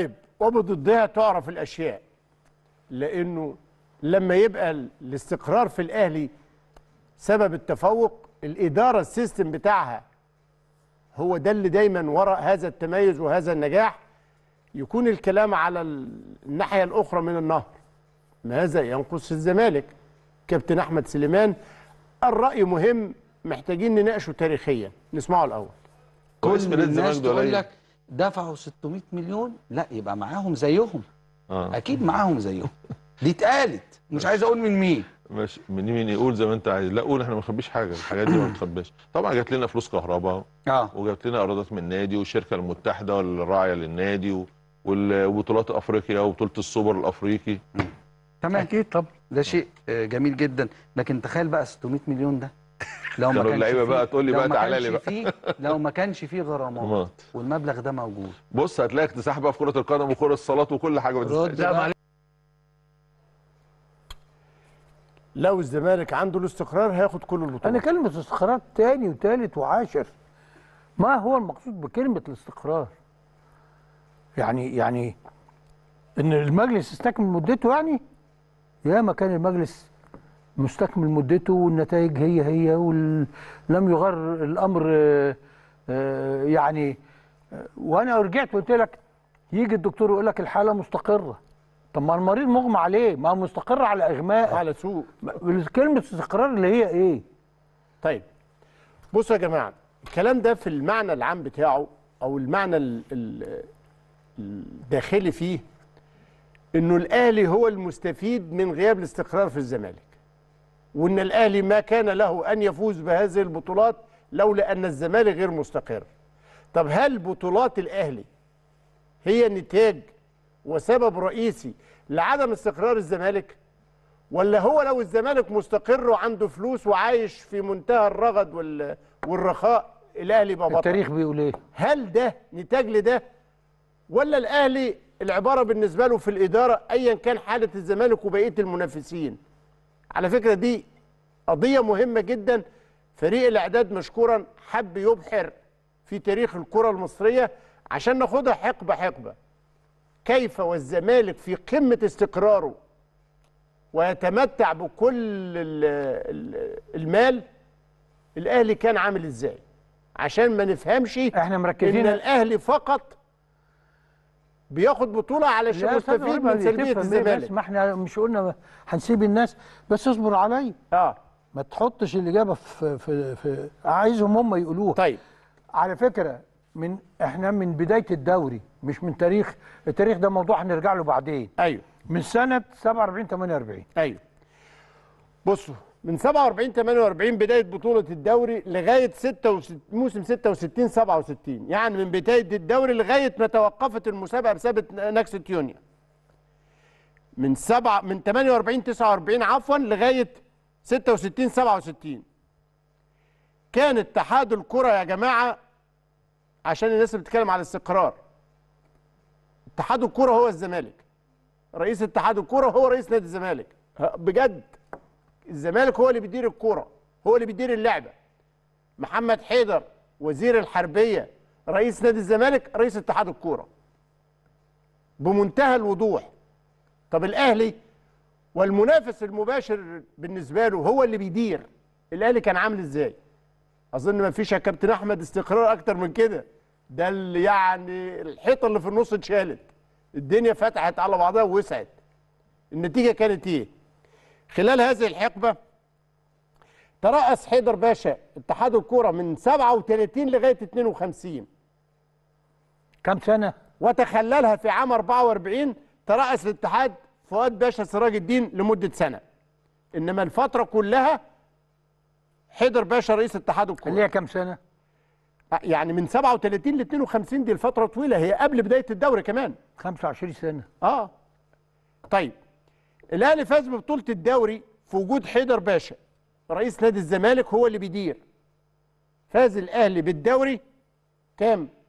طيب وبضدها تعرف الأشياء لأنه لما يبقى الاستقرار في الأهلي سبب التفوق الإدارة السيستم بتاعها هو ده اللي دايما وراء هذا التميز وهذا النجاح يكون الكلام على الناحية الأخرى من النهر ماذا ينقص الزمالك كابتن أحمد سليمان الرأي مهم محتاجين نناقشه تاريخيا نسمعه الأول كل الناس تقول لك دفعوا 600 مليون لا يبقى معاهم زيهم آه. اكيد معاهم زيهم دي اتقالت مش عايز اقول من مين ماشي من مين يقول زي ما انت عايز لا قول احنا ما نخبيش حاجه الحاجات دي ما بتخباش طبعا جات لنا فلوس كهرباء اه وجات لنا ايرادات من النادي والشركه المتحده والراعيه للنادي وبطولات افريقيا وبطوله السوبر الافريقي تمام اكيد طب ده شيء آه، جميل جدا لكن تخيل بقى 600 مليون ده لو ما كانش اللعيبه بقى تقول لي بقى تعالى لي بقى لو ما كانش فيه غرامات والمبلغ ده موجود بص هتلاقي اكتساح بقى في كره القدم وكره الصالات وكل حاجه بتسحب لو الزمالك عنده الاستقرار هياخد كل البطولات انا كلمه استقرار تاني وتالت وعاشر ما هو المقصود بكلمه الاستقرار يعني يعني ان المجلس استكمل مدته يعني ياما كان المجلس مستكمل مدته والنتائج هي هي ولم يغر الامر آه، آه، يعني آه، وانا رجعت وقلت لك يجي الدكتور يقول لك الحاله مستقره طب ما المريض مغمى عليه ما مستقر على اغماء على سوء كلمه استقرار اللي هي ايه طيب بصوا يا جماعه الكلام ده في المعنى العام بتاعه او المعنى الداخلي فيه انه الاهلي هو المستفيد من غياب الاستقرار في الزمالك وان الاهلي ما كان له ان يفوز بهذه البطولات لولا ان الزمالك غير مستقر طب هل بطولات الاهلي هي نتاج وسبب رئيسي لعدم استقرار الزمالك ولا هو لو الزمالك مستقر وعنده فلوس وعايش في منتهى الرغد والرخاء الاهلي بابا التاريخ بيقول ايه هل ده نتاج لده ولا الاهلي العباره بالنسبه له في الاداره ايا كان حاله الزمالك وبقيه المنافسين على فكرة دي قضية مهمة جدا فريق الإعداد مشكورا حب يبحر في تاريخ الكرة المصرية عشان ناخدها حقبة حقبة كيف والزمالك في قمة استقراره ويتمتع بكل المال الأهلي كان عامل إزاي عشان ما نفهمش احنا مركزين ان الاهلي فقط بياخد بطوله علشان يستفيد من سلبيه الزمالك ما احنا مش قلنا هنسيب الناس بس اصبر عليا اه ما تحطش الاجابه في في, في عايزهم هم يقولوها طيب على فكره من احنا من بدايه الدوري مش من تاريخ التاريخ ده موضوع هنرجع له بعدين ايوه من سنه 47 48 ايوه بصوا من 47 48 بدايه بطوله الدوري لغايه 66 موسم 66 67 يعني من بدايه الدوري لغايه ما توقفت المسابقه بسبب نكسه يونيو من سبعة من 48 49 عفوا لغايه 66 67 كان اتحاد الكره يا جماعه عشان الناس بتتكلم على الاستقرار اتحاد الكره هو الزمالك رئيس اتحاد الكره هو رئيس نادي الزمالك بجد الزمالك هو اللي بيدير الكوره هو اللي بيدير اللعبه محمد حيدر وزير الحربيه رئيس نادي الزمالك رئيس اتحاد الكوره بمنتهى الوضوح طب الاهلي والمنافس المباشر بالنسبه له هو اللي بيدير الاهلي كان عامل ازاي اظن ما فيش يا كابتن احمد استقرار اكتر من كده ده اللي يعني الحيطه اللي في النص اتشالت الدنيا فتحت على بعضها ووسعت النتيجه كانت ايه خلال هذه الحقبة ترأس حيدر باشا اتحاد الكورة من 37 لغاية 52 كم سنة؟ وتخللها في عام 44 ترأس الاتحاد فؤاد باشا سراج الدين لمدة سنة إنما الفترة كلها حيدر باشا رئيس اتحاد الكورة اللي هي كم سنة؟ يعني من 37 ل 52 دي الفترة طويلة هي قبل بداية الدوري كمان 25 سنة اه طيب الاهلي فاز ببطوله الدوري في وجود حيدر باشا رئيس نادي الزمالك هو اللي بيدير فاز الاهلي بالدوري كام